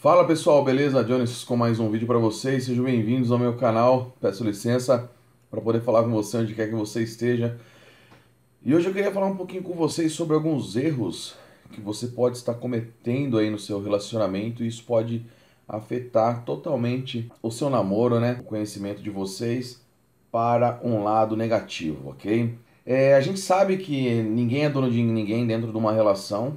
Fala pessoal, beleza? Jones com mais um vídeo para vocês. Sejam bem-vindos ao meu canal. Peço licença para poder falar com você onde quer que você esteja. E hoje eu queria falar um pouquinho com vocês sobre alguns erros que você pode estar cometendo aí no seu relacionamento e isso pode afetar totalmente o seu namoro, né? O conhecimento de vocês para um lado negativo, ok? É, a gente sabe que ninguém é dono de ninguém dentro de uma relação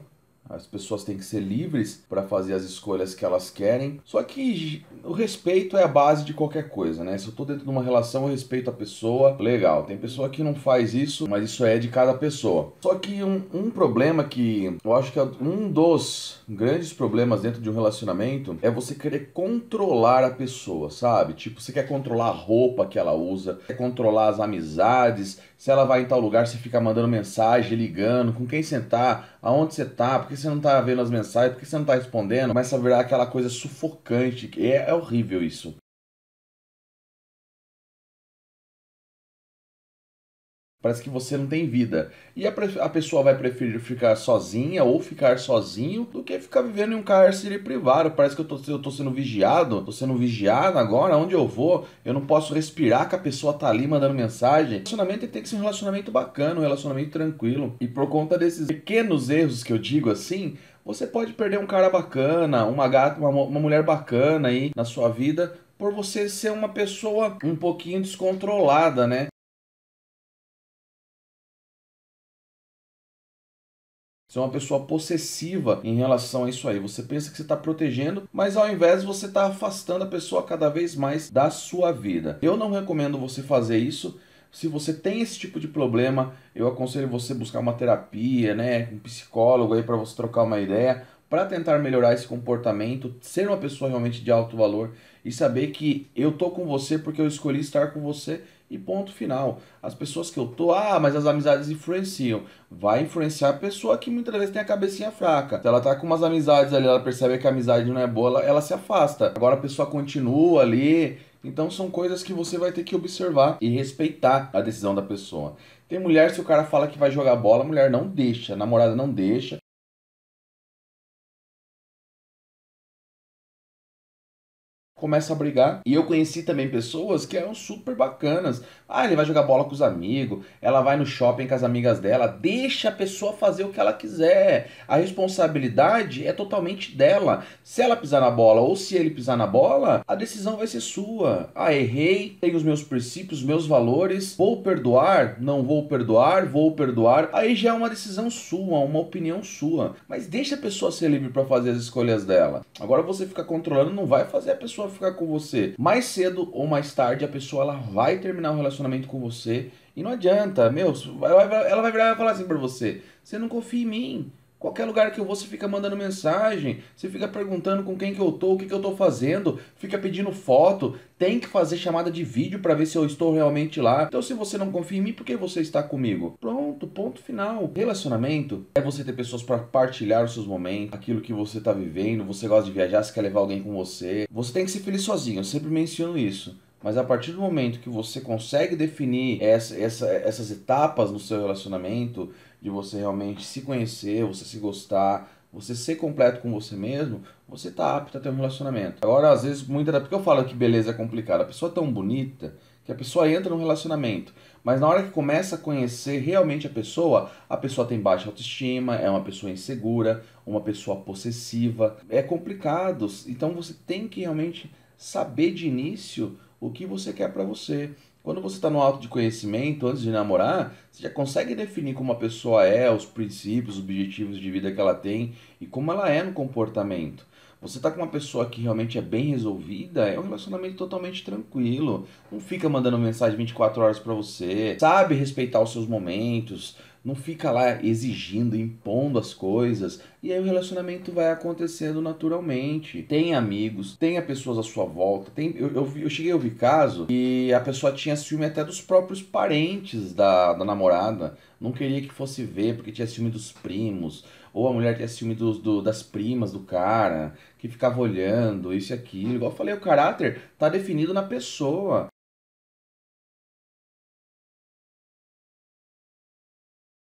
as pessoas têm que ser livres para fazer as escolhas que elas querem. Só que o respeito é a base de qualquer coisa, né? Se eu tô dentro de uma relação, eu respeito a pessoa. Legal. Tem pessoa que não faz isso, mas isso é de cada pessoa. Só que um, um problema que eu acho que é um dos grandes problemas dentro de um relacionamento é você querer controlar a pessoa, sabe? Tipo, você quer controlar a roupa que ela usa, quer controlar as amizades, se ela vai em tal lugar, você fica mandando mensagem, ligando, com quem sentar aonde você tá, por que você não tá vendo as mensagens, por que você não tá respondendo, começa a virar aquela coisa sufocante, é, é horrível isso. Parece que você não tem vida. E a, a, pessoa vai preferir ficar sozinha ou ficar sozinho do que ficar vivendo em um cárcere privado. Parece que eu tô, eu tô sendo vigiado, tô sendo vigiado agora, onde eu vou, eu não posso respirar que a pessoa tá ali mandando mensagem. O relacionamento tem que ser um relacionamento bacana, um relacionamento tranquilo. E por conta desses pequenos erros que eu digo assim, você pode perder um cara bacana, uma gata, uma, uma mulher bacana aí na sua vida por você ser uma pessoa um pouquinho descontrolada, né? Você é uma pessoa possessiva em relação a isso aí. Você pensa que você está protegendo, mas ao invés você está afastando a pessoa cada vez mais da sua vida. Eu não recomendo você fazer isso. Se você tem esse tipo de problema, eu aconselho você buscar uma terapia, né, um psicólogo aí para você trocar uma ideia, para tentar melhorar esse comportamento, ser uma pessoa realmente de alto valor e saber que eu tô com você porque eu escolhi estar com você e ponto final. As pessoas que eu tô, ah, mas as amizades influenciam. Vai influenciar a pessoa que muitas vezes tem a cabecinha fraca. Se ela tá com umas amizades ali, ela percebe que a amizade não é boa, ela, ela se afasta. Agora a pessoa continua ali. Então são coisas que você vai ter que observar e respeitar a decisão da pessoa. Tem mulher, se o cara fala que vai jogar bola, a mulher não deixa, a namorada não deixa, começa a brigar. E eu conheci também pessoas que eram super bacanas. Ah, ele vai jogar bola com os amigos, ela vai no shopping com as amigas dela, deixa a pessoa fazer o que ela quiser. A responsabilidade é totalmente dela. Se ela pisar na bola ou se ele pisar na bola, a decisão vai ser sua. Ah, errei, tenho os meus princípios, meus valores, vou perdoar, não vou perdoar, vou perdoar. Aí já é uma decisão sua, uma opinião sua. Mas deixa a pessoa ser livre para fazer as escolhas dela. Agora você fica controlando, não vai fazer a pessoa ficar com você. Mais cedo ou mais tarde, a pessoa ela vai terminar o relacionamento com você. E não adianta, meu, ela vai virar e vai falar assim pra você: você não confia em mim. Qualquer lugar que eu vou, você fica mandando mensagem, você fica perguntando com quem que eu tô, o que, que eu tô fazendo, fica pedindo foto, tem que fazer chamada de vídeo para ver se eu estou realmente lá. Então se você não confia em mim, por que você está comigo? Pronto, ponto final. Relacionamento é você ter pessoas para partilhar os seus momentos, aquilo que você tá vivendo, você gosta de viajar, você quer levar alguém com você. Você tem que ser feliz sozinho, eu sempre menciono isso. Mas a partir do momento que você consegue definir essa, essa, essas etapas no seu relacionamento, de você realmente se conhecer, você se gostar, você ser completo com você mesmo, você está apto a ter um relacionamento. Agora, às vezes, muita. Porque eu falo que beleza é complicada. A pessoa é tão bonita que a pessoa entra num relacionamento. Mas na hora que começa a conhecer realmente a pessoa, a pessoa tem baixa autoestima, é uma pessoa insegura, uma pessoa possessiva. É complicado. Então você tem que realmente saber de início o que você quer para você. Quando você está no alto de conhecimento, antes de namorar, você já consegue definir como a pessoa é, os princípios, os objetivos de vida que ela tem e como ela é no comportamento. Você está com uma pessoa que realmente é bem resolvida, é um relacionamento totalmente tranquilo. Não fica mandando mensagem 24 horas para você, sabe respeitar os seus momentos, não fica lá exigindo, impondo as coisas. E aí o relacionamento vai acontecendo naturalmente. Tem amigos, tem pessoas à sua volta. Tem, eu, eu, eu cheguei a ouvir caso e a pessoa tinha ciúme até dos próprios parentes da, da namorada. Não queria que fosse ver porque tinha ciúme dos primos. Ou a mulher tinha ciúme dos, do, das primas do cara, que ficava olhando, isso e aquilo. Igual eu falei, o caráter tá definido na pessoa.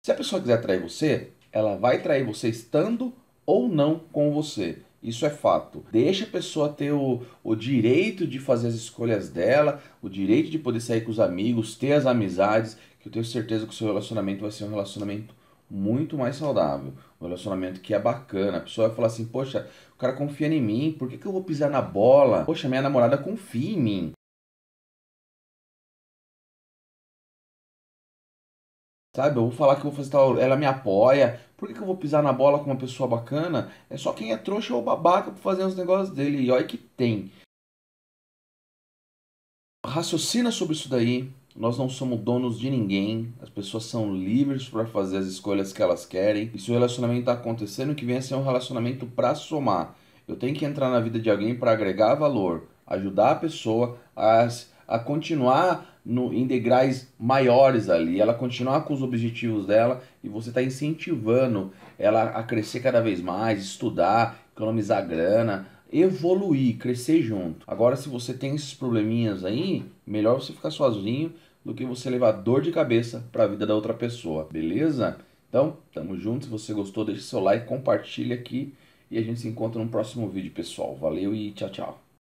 Se a pessoa quiser trair você, ela vai trair você estando ou não com você. Isso é fato. Deixa a pessoa ter o, o direito de fazer as escolhas dela, o direito de poder sair com os amigos, ter as amizades, que eu tenho certeza que o seu relacionamento vai ser um relacionamento muito mais saudável. Um relacionamento que é bacana. A pessoa vai falar assim: Poxa, o cara confia em mim, por que, que eu vou pisar na bola? Poxa, minha namorada confia em mim. sabe? Eu vou falar que eu vou fazer tal, ela me apoia. Por que, que eu vou pisar na bola com uma pessoa bacana? É só quem é trouxa ou babaca pra fazer os negócios dele. E olha que tem. Raciocina sobre isso daí. Nós não somos donos de ninguém. As pessoas são livres para fazer as escolhas que elas querem. E se o relacionamento tá acontecendo, que venha ser um relacionamento para somar. Eu tenho que entrar na vida de alguém para agregar valor, ajudar a pessoa a, a continuar no, em degraus maiores ali, ela continuar com os objetivos dela e você está incentivando ela a crescer cada vez mais, estudar, economizar grana, evoluir, crescer junto. Agora, se você tem esses probleminhas aí, melhor você ficar sozinho do que você levar dor de cabeça para a vida da outra pessoa, beleza? Então, tamo junto. Se você gostou, deixa seu like, compartilha aqui e a gente se encontra no próximo vídeo, pessoal. Valeu e tchau, tchau.